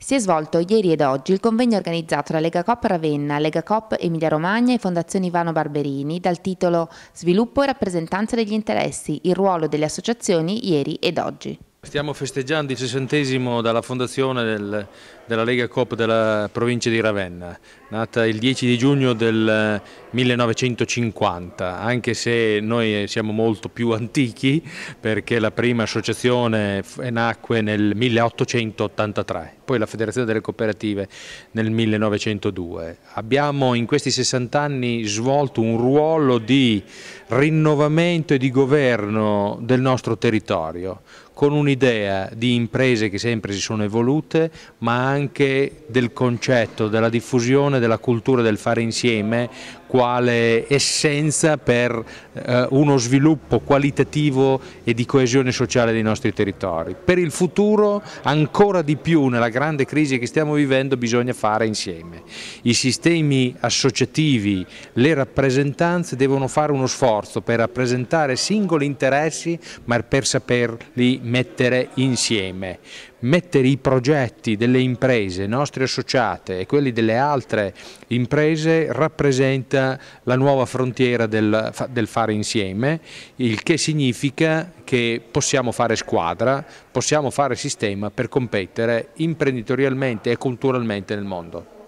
Si è svolto ieri ed oggi il convegno organizzato da Lega Cop Ravenna, Lega Cop Emilia Romagna e Fondazione Ivano Barberini dal titolo Sviluppo e rappresentanza degli interessi, il ruolo delle associazioni ieri ed oggi. Stiamo festeggiando il sessantesimo dalla fondazione del, della Lega Coop della provincia di Ravenna, nata il 10 di giugno del 1950, anche se noi siamo molto più antichi perché la prima associazione nacque nel 1883, poi la Federazione delle Cooperative nel 1902. Abbiamo in questi 60 anni svolto un ruolo di rinnovamento e di governo del nostro territorio con un'idea di imprese che sempre si sono evolute, ma anche del concetto, della diffusione della cultura del fare insieme quale essenza per eh, uno sviluppo qualitativo e di coesione sociale dei nostri territori. Per il futuro ancora di più nella grande crisi che stiamo vivendo bisogna fare insieme. I sistemi associativi, le rappresentanze devono fare uno sforzo per rappresentare singoli interessi ma per saperli migliorare mettere insieme, mettere i progetti delle imprese nostre associate e quelli delle altre imprese rappresenta la nuova frontiera del, del fare insieme, il che significa che possiamo fare squadra, possiamo fare sistema per competere imprenditorialmente e culturalmente nel mondo.